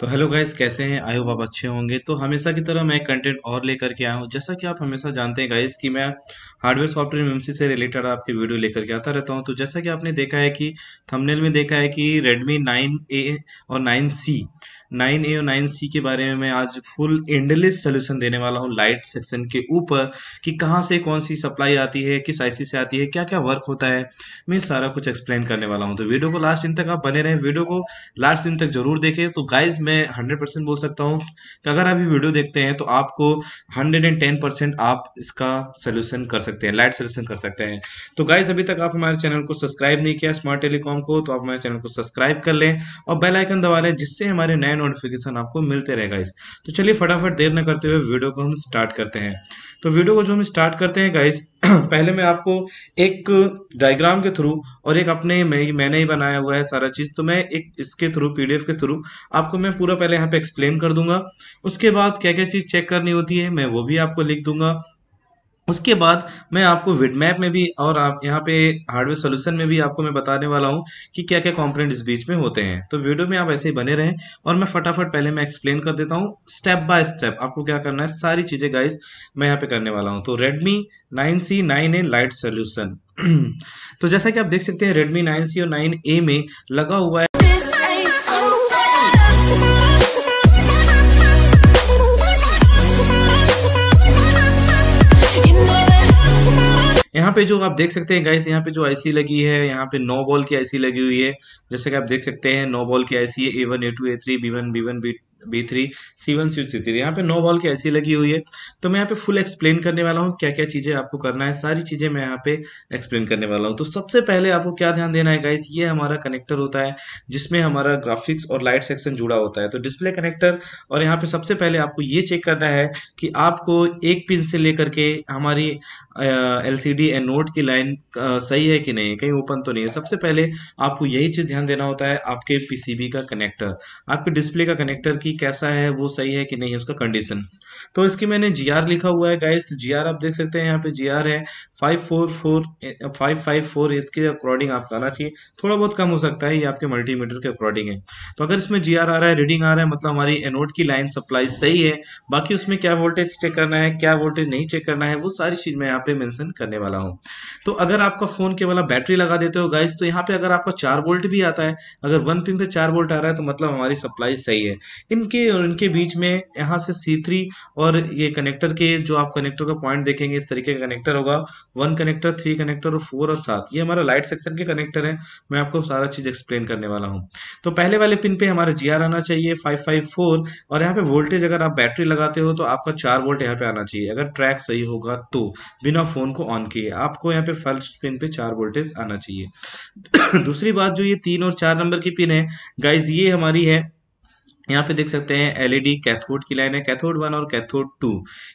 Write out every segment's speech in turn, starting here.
तो hello guys कैसे हैं आई आप अच्छे होंगे तो हमेशा की तरह मैं कंटेंट और लेकर के आया हूँ जैसा कि आप हमेशा जानते हैं गाइस कि मैं हार्डवेयर सॉफ्टवेयर एम से रिलेटेड आपकी वीडियो लेकर के आता रहता हूँ तो जैसा कि आपने देखा है कि थंबनेल में देखा है कि रेडमी नाइन ए और नाइन सी नाइन ए और नाइन सी के बारे में मैं आज फुल एंडलेस सोल्यूशन देने वाला हूँ लाइट सेक्शन के ऊपर कि कहाँ से कौन सी सप्लाई आती है किस आईसी से आती है क्या क्या वर्क होता है मैं सारा कुछ एक्सप्लेन करने वाला हूँ तो वीडियो को लास्ट दिन तक आप बने रहें वीडियो को लास्ट दिन तक जरूर देखें तो गाइज मैं हंड्रेड परसेंट बोल सकता हूँ तो अगर आप वीडियो देखते हैं तो आपको हंड्रेड एंड टेन परसेंट आप इसका सोल्यूशन कर सकते हैं लाइट सोल्यूशन कर सकते हैं तो गाइज अभी तक आप हमारे चैनल को सब्सक्राइब नहीं किया स्मार्ट टेलीकॉम को तो आप हमारे चैनल को सब्सक्राइब कर लें और बेलाइकन दबा लें जिससे हमारे नए नोटिफिकेशन आपको मिलते रहेगा इस तो चलिए फटाफट देर न करते हुए वीडियो को हम स्टार्ट करते हैं तो वीडियो को जो हम स्टार्ट करते हैं गाइस पहले मैं आपको एक डायग्राम के थ्रू और एक अपने मैं, मैंने ही बनाया हुआ है सारा चीज़ तो मैं एक इसके थ्रू पीडीएफ के थ्रू आपको मैं पूरा पहले यहाँ पे एक्सप्लेन कर दूंगा उसके बाद क्या क्या चीज़ चेक करनी होती है मैं वो भी आपको लिख दूंगा उसके बाद मैं आपको विडमैप में भी और आप यहाँ पे हार्डवेयर सोल्यूशन में भी आपको मैं बताने वाला हूँ कि क्या क्या कॉम्पोनेंट इस बीच में होते हैं तो वीडियो में आप ऐसे ही बने रहें और मैं फटाफट पहले मैं एक्सप्लेन कर देता हूँ स्टेप बाय स्टेप आपको क्या करना है सारी चीज़ें गाइस मैं यहाँ पे करने वाला हूँ तो Redmi nine C nine A lite solution तो जैसा कि आप देख सकते हैं रेडमी नाइन सी और नाइन ए में लगा हुआ है यहाँ पे जो आप देख सकते हैं गाइस यहाँ पे जो आईसी लगी है यहाँ पे नो बॉल की आईसी लगी हुई है जैसे कि आप देख सकते हैं नो बॉल की IC A one A two A three B one B one B B three C one C three यहाँ पे नो बॉल की ऐसी लगी हुई है तो मैं यहाँ पे फुल एक्सप्लेन करने वाला हूँ क्या क्या चीज़ें आपको करना है सारी चीज़ें मैं यहाँ पे एक्सप्लेन करने वाला हूँ तो सबसे पहले आपको क्या ध्यान देना है गाइस ये हमारा कनेक्टर होता है जिसमें हमारा ग्राफिक्स और लाइट सेक्शन जुड़ा होता है तो डिस्प्ले कनेक्टर और यहाँ पे सबसे पहले आपको ये चेक करना है कि आपको एक पिन से लेकर के हमारी L C D and note की लाइन सही है कि नहीं कहीं ओपन तो नहीं है सबसे पहले आपको यही चीज़ ध्यान देना होता है आपके पीसीबी का कनेक्टर आपके डिस्प्ले का कनेक्टर की कि कैसा है वो सही है कि नहीं उसका कंडीशन तो इसकी मैंने जी लिखा हुआ है गाइस तो जी आप देख सकते हैं यहाँ पे जी है five four four five five four इसके अकॉर्डिंग आपका आना चाहिए थोड़ा बहुत कम हो सकता है ये आपके मल्टीमीटर के अकॉर्डिंग है तो अगर इसमें जी आ रहा है रीडिंग आ रहा है मतलब हमारी एनोड की लाइन सप्लाई सही है बाकी उसमें क्या वोल्टेज चेक करना है क्या वोल्टेज नहीं चेक करना है वो सारी चीज़ मैं यहाँ पे मैंशन करने वाला हूँ तो अगर आपका फ़ोन के वाला बैटरी लगा देते हो गाइज तो यहाँ पे अगर आपका चार वोल्ट भी आता है अगर वन पिन पे चार वोल्ट आ रहा है तो मतलब हमारी सप्लाई सही है इन इनके और इनके बीच में यहाँ से C3 और ये कनेक्टर के जो आप कनेक्टर का पॉइंट देखेंगे इस तरीके का कनेक्टर होगा वन कनेक्टर थ्री कनेक्टर और फोर और सात ये हमारा लाइट सेक्शन के कनेक्टर है मैं आपको सारा चीज़ एक्सप्लेन करने वाला हूँ तो पहले वाले पिन पे हमारा जी आना चाहिए फाइव फाइव फोर और यहाँ पे वोल्टेज अगर आप बैटरी लगाते हो तो आपका चार वोल्ट यहाँ पे आना चाहिए अगर ट्रैक सही होगा तो बिना फोन को ऑन किए आपको यहाँ पे फर्स्ट पिन पे चार वोल्टेज आना चाहिए दूसरी बात जो ये तीन और चार नंबर की पिन है गाइज ये हमारी है यहाँ पे देख सकते हैं एलईडी e कैथोड की लाइन है कैथोड वन और कैथोड टू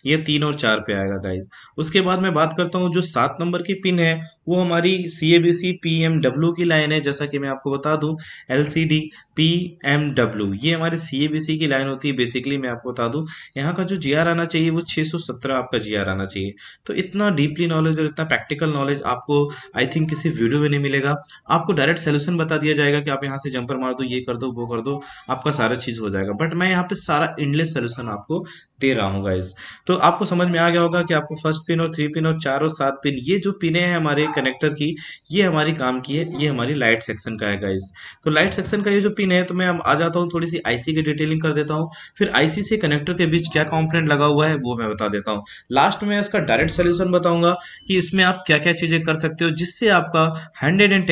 ये तीन और चार पे आएगा गाइज उसके बाद मैं बात करता हूँ जो सात नंबर की पिन है वो हमारी C A B C P M W की लाइन है जैसा कि मैं आपको बता दूं L C D P M W ये हमारी सी ए बी सी की लाइन होती है बेसिकली मैं आपको बता दूं यहाँ का जो जी आर आना चाहिए वो 617 आपका जी आर आना चाहिए तो इतना डीपली नॉलेज और इतना प्रैक्टिकल नॉलेज आपको आई थिंक किसी वीडियो में नहीं मिलेगा आपको डायरेक्ट सोल्यूशन बता दिया जाएगा कि आप यहाँ से जंपर मार दो ये कर दो वो कर दो आपका सारा चीज़ हो जाएगा बट मैं यहाँ पे सारा इंडलेस सोल्यूशन आपको दे रहा हूँ गाइज तो आपको समझ में आ गया होगा कि आपको फर्स्ट पिन और थ्री पिन और चार और सात पिन ये जो पिने हैं हमारे कनेक्टर की ये हमारी काम की है ये हमारी लाइट सेक्शन का है गाइज तो लाइट सेक्शन का ये जो पिन है तो मैं आ जाता हूँ थोड़ी सी आईसी की डिटेलिंग कर देता हूँ फिर आईसी से कनेक्टर के बीच क्या कॉम्पोनेंट लगा हुआ है वो मैं बता देता हूँ लास्ट में इसका डायरेक्ट सोल्यूशन बताऊंगा कि इसमें आप क्या क्या चीजें कर सकते हो जिससे आपका हंड्रेड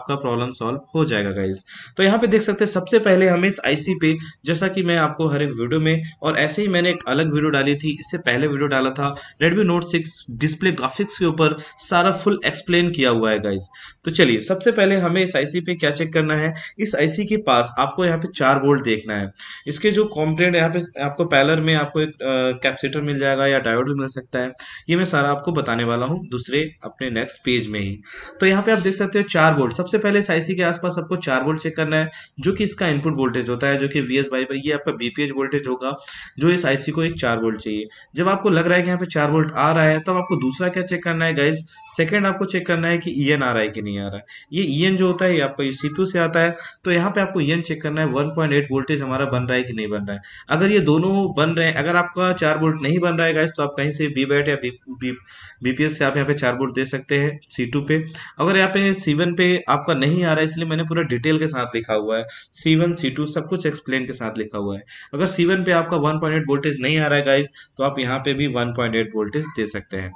आपका प्रॉब्लम सॉल्व हो जाएगा गाइज तो यहाँ पे देख सकते हैं सबसे पहले हमें इस आईसी पे जैसा कि मैं आपको हर एक वीडियो में और ऐसे ही मैंने एक अलग वीडियो डाली थी इससे पहले वीडियो डाला था Redmi Note six display graphics के ऊपर सारा फुल एक्सप्लेन किया हुआ है गाइज तो चलिए सबसे पहले हमें इस आईसी पे क्या चेक करना है इस आईसी के पास आपको यहाँ पे चार वोल्ट देखना है इसके जो कॉम्प्लेट यहाँ पे आपको पैलर में आपको एक कैप्सीटर मिल जाएगा या डायोड भी मिल सकता है ये मैं सारा आपको बताने वाला हूँ दूसरे अपने नेक्स्ट पेज में ही तो यहाँ पे आप देख सकते हो चार वोल्ट सबसे पहले इस आईसी के आसपास आपको चार वोल्ट चेक करना है जो कि इसका इनपुट वोल्टेज होता है जो कि वी एस बाई पर ये आपका बीपीएच वोल्टेज होगा जो इस आईसी को एक चार वोल्ट चाहिए जब आपको लग रहा है कि यहाँ पे चार वोल्ट आ रहा है तब आपको दूसरा क्या चेक करना है गाइज सेकेंड आपको चेक करना है कि ई आ रहा है कि नहीं आ रहा है ये ई जो होता है ये आपका इस सी से आता है तो यहाँ पे आपको ई चेक करना है 1.8 पॉइंट वोल्टेज हमारा बन रहा है कि नहीं बन रहा है अगर ये दोनों बन रहे हैं अगर आपका चार वोल्ट नहीं बन रहा है गाइस तो आप कहीं से बी बैट या बीपीएस से आप यहाँ पे चार वोल्ट दे सकते हैं सी पे अगर यहाँ पे सी पे आपका नहीं आ रहा है इसलिए मैंने पूरा डिटेल के साथ लिखा हुआ है सी वन सब कुछ एक्सप्लेन के साथ लिखा हुआ है अगर सी पे आपका वन वोल्टेज नहीं आ रहा है गाइस तो आप यहाँ पे भी वन वोल्टेज दे सकते हैं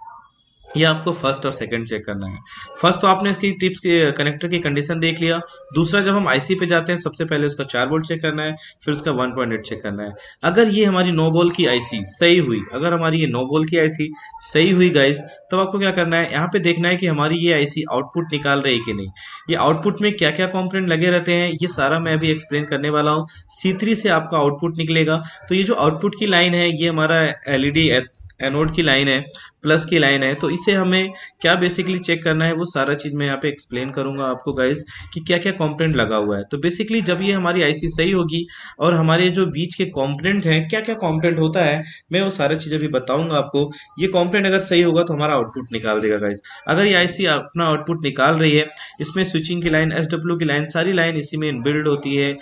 ये आपको फर्स्ट और सेकंड चेक करना है फर्स्ट तो आपने इसकी टिप्स की कनेक्टर की कंडीशन देख लिया दूसरा जब हम आईसी पे जाते हैं सबसे पहले उसका चार बोल्ट चेक करना है फिर उसका वन पॉइंट एट चेक करना है अगर ये हमारी नो बोल की आईसी सही हुई अगर हमारी ये नो बोल की आईसी सही हुई गाइस तब तो आपको क्या करना है यहाँ पे देखना है कि हमारी ये आईसी आउटपुट निकाल रही कि नहीं ये आउटपुट में क्या क्या कॉम्पोनेंट लगे रहते हैं ये सारा मैं अभी एक्सप्लेन करने वाला हूँ सी से आपका आउटपुट निकलेगा तो ये जो आउटपुट की लाइन है ये हमारा एल एनोड e की लाइन है प्लस की लाइन है तो इसे हमें क्या बेसिकली चेक करना है वो सारा चीज़ मैं यहाँ पे एक्सप्लेन करूंगा आपको गाइज कि क्या क्या कॉम्पोनेंट लगा हुआ है तो बेसिकली जब ये हमारी आईसी सही होगी और हमारे जो बीच के कॉम्पोनेंट हैं क्या क्या कॉम्पोनेंट होता है मैं वो सारा चीज़ अभी बताऊंगा आपको ये कॉम्पोनेंट अगर सही होगा तो हमारा आउटपुट निकाल देगा गाइज अगर ये आई अपना आउटपुट निकाल रही है इसमें स्विचिंग की लाइन एस की लाइन सारी लाइन इसी में बिल्ड होती है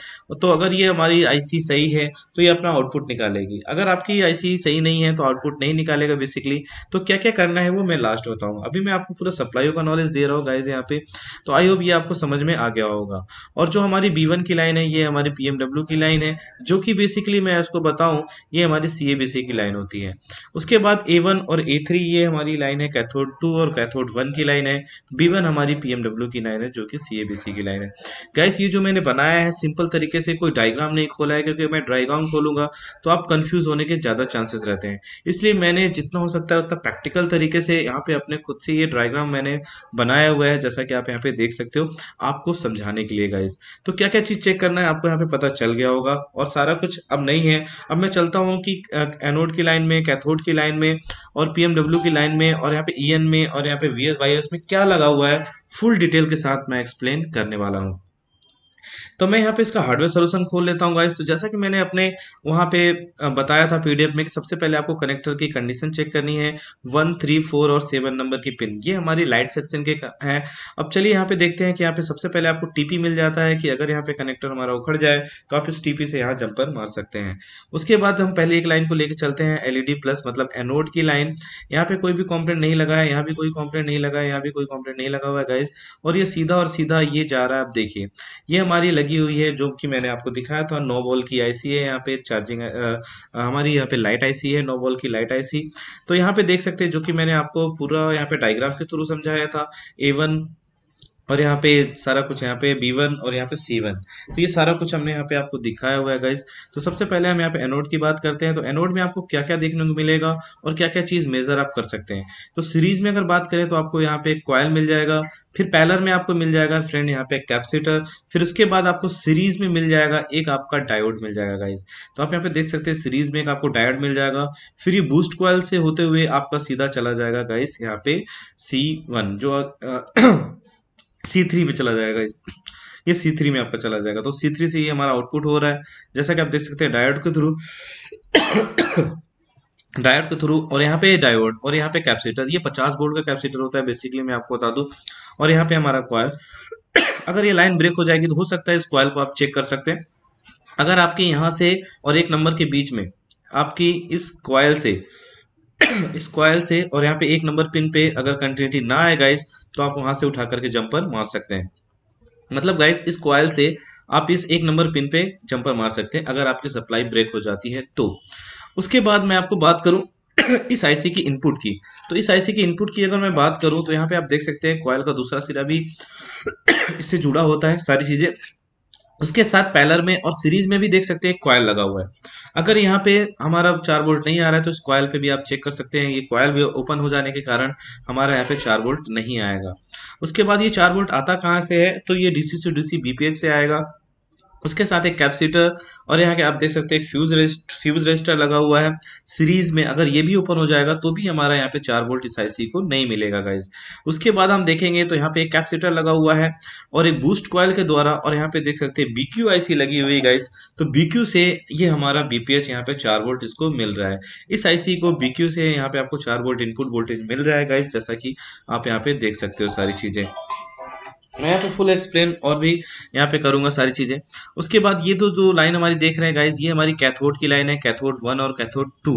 तो अगर ये हमारी आई सही है तो ये अपना आउटपुट निकालेगी अगर आपकी आई सही नहीं है तो आउटपुट नहीं निकालेगा बेसिकली तो क्या क्या करना है वो मैं लास्ट बताऊंगा अभी मैं आपको पूरा सप्लाई का नॉलेज दे रहा हूँ गाइज यहाँ पे तो आई होप ये आपको समझ में आ गया होगा और जो हमारी बी की लाइन है ये हमारी पी की लाइन है जो कि बेसिकली मैं इसको बताऊँ ये हमारी सी की लाइन होती है उसके बाद ए और ए ये हमारी लाइन है कैथोड टू और कैथोड वन की लाइन है बी हमारी पी की लाइन है जो कि सी की लाइन है गाइस ये जो मैंने बनाया है सिंपल तरीके से कोई डायग्राम नहीं खोला है क्योंकि मैं डायग्राम खोलूंगा तो आप कंफ्यूज होने के ज़्यादा चांसेस रहते हैं इसलिए मैंने जितना हो सकता है उतना प्रैक्टिकल तरीके से यहाँ पे अपने खुद से ये डायग्राम मैंने बनाया हुआ है जैसा कि आप यहाँ पे देख सकते हो आपको समझाने के लिए गाइज तो क्या क्या चीज़ चेक करना है आपको यहाँ पे पता चल गया होगा और सारा कुछ अब नहीं है अब मैं चलता हूँ कि एनोड की लाइन में कैथोड की लाइन में और पी की लाइन में और यहाँ पे ई e में और यहाँ पे वी में क्या लगा हुआ है फुल डिटेल के साथ मैं एक्सप्लेन करने वाला हूँ तो मैं यहाँ पे इसका हार्डवेयर सोल्यूशन खोल लेता हूँ गाइस तो जैसा कि मैंने अपने वहां पे बताया था पीडीएफ में कि सबसे पहले आपको कनेक्टर की कंडीशन चेक करनी है वन थ्री फोर और सेवन नंबर की पिन ये हमारी लाइट सेक्शन के हैं अब चलिए यहाँ पे देखते हैं कि यहाँ पे सबसे पहले आपको टीपी मिल जाता है कि अगर यहाँ पे कनेक्टर हमारा उखड़ जाए तो आप इस टीपी से यहाँ जंपर मार सकते हैं उसके बाद हम पहले एक लाइन को लेकर चलते हैं एलईडी प्लस e मतलब एनोड की लाइन यहाँ पे कोई भी कॉम्प्लेंट नहीं लगा है यहाँ भी कोई कॉम्प्लेंट नहीं लगा है यहाँ भी कोई कॉम्प्लेंट नहीं लगा हुआ है गाइस और ये सीधा और सीधा ये जा रहा है आप देखिए ये हमारी लगी हुई है जो कि मैंने आपको दिखाया था नो बॉल की आईसी है यहाँ पे चार्जिंग आ, हमारी यहाँ पे लाइट आईसी है नो बॉल की लाइट आईसी तो यहाँ पे देख सकते हैं जो कि मैंने आपको पूरा यहाँ पे डायग्राम के थ्रू समझाया था ए वन और यहाँ पे सारा कुछ यहाँ पे बी वन और यहाँ पे सी वन तो ये सारा कुछ हमने यहाँ पे आपको दिखाया हुआ है गाइज तो सबसे पहले हम यहाँ पे एनोड की बात करते हैं तो एनोड में आपको क्या क्या देखने को मिलेगा और क्या क्या चीज़ मेजर आप कर सकते हैं तो सीरीज में अगर बात करें तो आपको यहाँ पे एक क्वाइल मिल जाएगा फिर पैलर में आपको मिल जाएगा फ्रेंड यहाँ पे कैप्सीटर फिर उसके बाद आपको सीरीज में मिल जाएगा एक आपका डायोड मिल जाएगा गाइज तो आप यहाँ पे देख सकते हैं सीरीज में एक आपको डायोड मिल जाएगा फिर ये बूस्ट क्वाइल से होते हुए आपका सीधा चला जाएगा गाइस यहाँ पे सी वन जो सी थ्री पे चला जाएगा इस ये सी थ्री में आपका चला जाएगा तो सी थ्री से ये हमारा आउटपुट हो रहा है जैसा कि आप देख सकते हैं डायोड के थ्रू डायोड के थ्रू और यहाँ पे डायोड और यहाँ पे कैपेसिटर ये 50 वोल्ट का कैपेसिटर होता है बेसिकली मैं आपको बता दूं और यहाँ पे हमारा कॉयल अगर ये लाइन ब्रेक हो जाएगी तो हो सकता है इस क्वाइल को आप चेक कर सकते हैं अगर आपके यहाँ से और एक नंबर के बीच में आपकी इस क्वाइल से इस से और यहाँ पे एक नंबर पिन पे अगर कंटिन्यूटी ना आए गाइस तो आप वहां से उठा करके जंपर मार सकते हैं मतलब गाइस इस कॉयल से आप इस एक नंबर पिन पे जंपर मार सकते हैं अगर आपकी सप्लाई ब्रेक हो जाती है तो उसके बाद मैं आपको बात करूं इस आईसी की इनपुट की तो इस आईसी की इनपुट की अगर मैं बात करूं तो यहाँ पे आप देख सकते हैं कॉयल का दूसरा सिरा भी इससे जुड़ा होता है सारी चीजें उसके साथ पैलर में और सीरीज में भी देख सकते हैं कॉयल लगा हुआ है अगर यहाँ पे हमारा चार वोल्ट नहीं आ रहा है तो इस कॉयल पे भी आप चेक कर सकते हैं ये कॉयल भी ओपन हो जाने के कारण हमारा यहाँ पे चार वोल्ट नहीं आएगा उसके बाद ये चार वोल्ट आता कहाँ से है तो ये डीसी से डीसी बीपीएच से आएगा उसके साथ एक कैपेसिटर और यहाँ के आप देख सकते हैं फ्यूज रेस्ट फ्यूज रेजिस्टर लगा हुआ है सीरीज में अगर ये भी ओपन हो जाएगा तो भी हमारा यहाँ पे चार वोल्ट इस आईसी को नहीं मिलेगा गाइज उसके बाद हम देखेंगे तो यहाँ पे एक कैपेसिटर लगा हुआ है और एक बूस्ट कॉयल के द्वारा और यहाँ पे देख सकते हैं बीक्यू आईसी लगी हुई गाइज तो बीक्यू से ये हमारा बीपीएच यहाँ पे चार वोल्ट इसको मिल रहा है इस आईसी को बीक्यू से यहाँ पे आपको चार वोल्ट इनपुट वोल्टेज मिल रहा है गाइज जैसा कि आप यहाँ पे देख सकते हो सारी चीजें मैं तो फुल एक्सप्लेन और भी यहाँ पे करूंगा सारी चीज़ें उसके बाद ये तो जो लाइन हमारी देख रहे हैं गाइज ये हमारी कैथोड की लाइन है कैथोड वन और कैथोड टू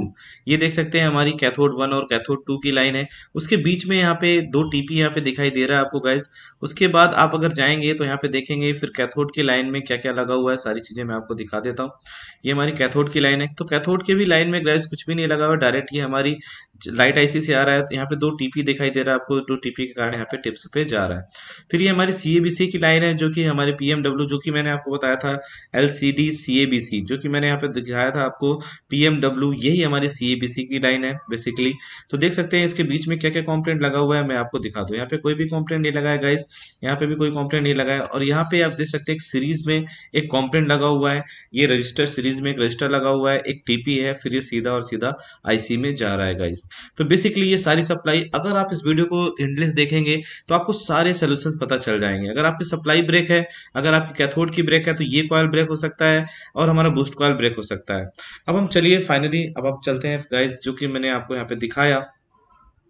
ये देख सकते हैं हमारी कैथोड वन और कैथोड टू की लाइन है उसके बीच में यहाँ पे दो टीपी यहाँ पे दिखाई दे रहा है आपको गाइज उसके बाद आप अगर जाएंगे तो यहाँ पे देखेंगे फिर कैथोड की लाइन में क्या क्या लगा हुआ है सारी चीज़ें मैं आपको दिखा देता हूँ ये हमारी कैथोड की लाइन है तो कैथोड के भी लाइन में गाइज कुछ भी नहीं लगा हुआ डायरेक्ट ये हमारी लाइट आईसी से आ रहा है तो यहाँ पे दो टीपी दिखाई दे रहा है आपको दो टीपी के कारण यहाँ पे टिप्स पे जा रहा है फिर ये हमारी सीएबीसी की लाइन है जो कि हमारे पीएमडब्ल्यू जो कि मैंने आपको बताया था एलसीडी सीएबीसी जो कि मैंने यहाँ पे दिखाया था आपको पीएमडब्ल्यू यही हमारी सीएबीसी की लाइन है बेसिकली तो देख सकते हैं इसके बीच में क्या क्या कॉम्प्लेंट लगा हुआ है मैं आपको दिखा दू यहाँ पे कोई भी कॉम्प्लेन नहीं लगाया गाइस यहाँ पे भी कोई कॉम्प्लेन नहीं लगाया और यहाँ पे आप देख सकते हैं सीरीज में एक कॉम्प्लेन लगा हुआ है ये रजिस्टर सीरीज में एक रजिस्टर लगा हुआ है एक टीपी है फिर ये सीधा और सीधा आईसी में जा रहा है गाइस तो बेसिकली ये सारी सप्लाई अगर आप इस वीडियो को इंडलेस देखेंगे तो आपको सारे सोल्यूशन पता चल जाएंगे अगर आपकी सप्लाई ब्रेक है अगर आपकी कैथोड की ब्रेक है तो ये कॉयल ब्रेक हो सकता है और हमारा बूस्ट कॉयल ब्रेक हो सकता है अब हम चलिए फाइनली अब आप चलते हैं गाइज जो कि मैंने आपको यहाँ पे दिखाया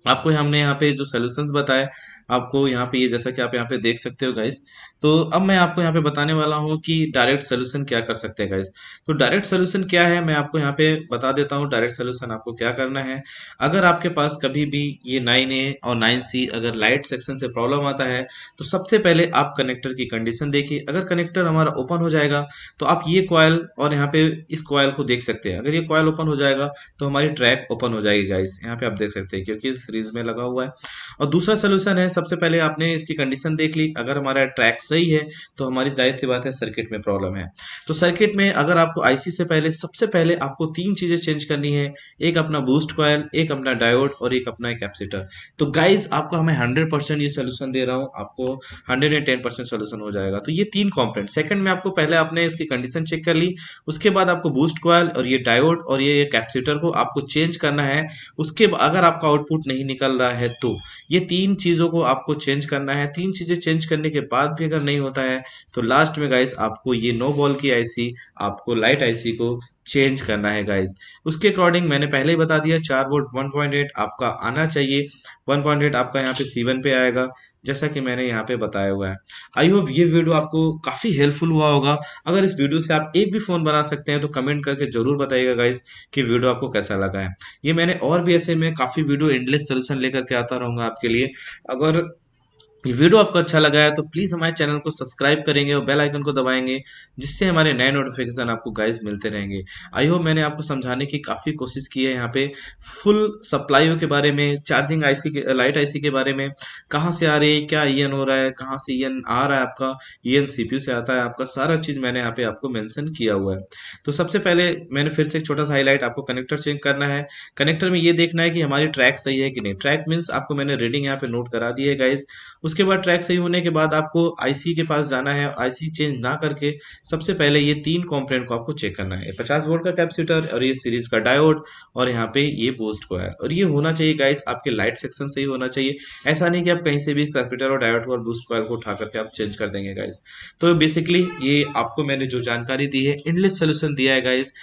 आपको हमने यहाँ पे जो सोल्यूशन बताया आपको यहाँ पे ये जैसा कि आप यहाँ पे देख सकते हो गाइज तो अब मैं आपको यहाँ पे बताने वाला हूँ कि डायरेक्ट सोल्यूशन क्या कर सकते हैं गाइज तो डायरेक्ट सोल्यूशन क्या है मैं आपको यहाँ पे बता देता हूँ डायरेक्ट सोल्यूशन आपको क्या करना है अगर आपके पास कभी भी ये नाइन ए और नाइन सी अगर लाइट सेक्शन से प्रॉब्लम आता है तो सबसे पहले आप कनेक्टर की कंडीशन देखिए अगर कनेक्टर हमारा ओपन हो जाएगा तो आप ये क्वाइल और यहाँ पे इस क्वाइल को देख सकते हैं अगर ये क्वाइल ओपन हो जाएगा तो हमारी ट्रैक ओपन हो जाएगी गाइस यहाँ पे आप देख सकते हैं क्योंकि सीरीज में लगा हुआ है और दूसरा सोल्यूशन है सबसे पहले आपने इसकी कंडीशन देख ली अगर हमारा ट्रैक सही है तो हमारी जाहिर सी बात है सर्किट में प्रॉब्लम है तो सर्किट में अगर आपको आईसी से पहले सबसे पहले आपको तीन चीजें चेंज करनी है एक अपना बूस्ट कॉयल एक अपना डायोड और एक अपना कैप्सिटर तो गाइज आपको हमें हंड्रेड परसेंट ये सोल्यूशन दे रहा हूँ आपको hundred and ten percent solution हो जाएगा तो ये तीन कॉम्पोनेंट सेकंड में आपको पहले आपने इसकी कंडीशन चेक कर ली उसके बाद आपको बूस्ट कॉयल और ये डायोड और ये कैप्सिटर को आपको चेंज करना है उसके अगर आपका आउटपुट नहीं निकल रहा है तो ये तीन चीज़ों को आपको चेंज करना है तीन चीज़ें चेंज करने के बाद भी अगर नहीं होता है तो लास्ट में गाइस आपको ये नो बॉल की आईसी आपको लाइट आईसी को चेंज करना है गाइस उसके अकॉर्डिंग मैंने पहले ही बता दिया चार वोल्ट वन पॉइंट एट आपका आना चाहिए वन पॉइंट एट आपका यहाँ पे सीवन पे आएगा जैसा कि मैंने यहाँ पे बताया हुआ है आई होप ये वीडियो आपको काफ़ी हेल्पफुल हुआ होगा अगर इस वीडियो से आप एक भी फ़ोन बना सकते हैं तो कमेंट करके ज़रूर बताइएगा गाइज कि वीडियो आपको कैसा लगा है ये मैंने और भी ऐसे में काफ़ी वीडियो एंडलेस सोल्यूशन लेकर के आता रहूंगा आपके लिए अगर ये वीडियो आपको अच्छा लगा है तो प्लीज़ हमारे चैनल को सब्सक्राइब करेंगे और बेल आइकन को दबाएंगे जिससे हमारे नए नोटिफिकेशन आपको गाइज मिलते रहेंगे आई होप मैंने आपको समझाने की काफ़ी कोशिश की है यहाँ पे फुल सप्लाई के बारे में चार्जिंग आईसी के लाइट आईसी के बारे में कहाँ से आ रही है क्या ई e हो रहा है कहाँ से ई e आ रहा है आपका ई e एन से आता है आपका सारा चीज़ मैंने यहाँ पे आपको मैंशन किया हुआ है तो सबसे पहले मैंने फिर से एक छोटा सा हाईलाइट आपको कनेक्टर चेंज करना है कनेक्टर में ये देखना है कि हमारी ट्रैक सही है कि नहीं ट्रैक मीन्स आपको मैंने रीडिंग यहाँ पे नोट करा दी है गाइज उस उसके बाद ट्रैक सही होने के बाद आपको आईसी के पास जाना है आईसी चेंज ना करके सबसे पहले ये तीन कॉम्पोनेंट को आपको चेक करना है पचास वोल्ट का कैपेसिटर और ये सीरीज का डायोड और यहाँ पे ये बोस्ट को है और ये होना चाहिए गाइस आपके लाइट सेक्शन से ही होना चाहिए ऐसा नहीं कि आप कहीं से भी कैप्यूटर और डायोड और बूस्ट कॉयल को उठा करके आप चेंज कर देंगे गाइस तो बेसिकली ये आपको मैंने जो जानकारी दी है इंडलेस सोल्यूशन दिया है गाइस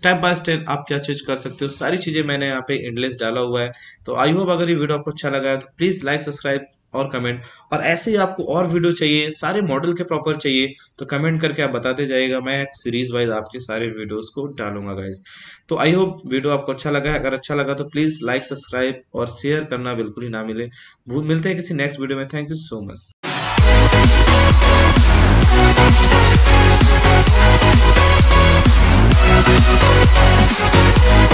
स्टेप बाय स्टेप आप क्या चीज कर सकते हो सारी चीजें मैंने यहाँ पे इंडलेस डाला हुआ है तो आई होप अगर ये वीडियो आपको अच्छा लगा है तो प्लीज लाइक सब्सक्राइब और कमेंट और ऐसे ही आपको और वीडियो चाहिए सारे मॉडल के प्रॉपर चाहिए तो कमेंट करके आप बताते जाइएगा मैं सीरीज वाइज आपके सारे वीडियोस को डालूंगा गाइज तो आई होप वीडियो आपको अच्छा लगा है अगर अच्छा लगा तो प्लीज़ लाइक सब्सक्राइब और शेयर करना बिल्कुल ही ना मिले मिलते हैं किसी नेक्स्ट वीडियो में thank you so much We'll be right back.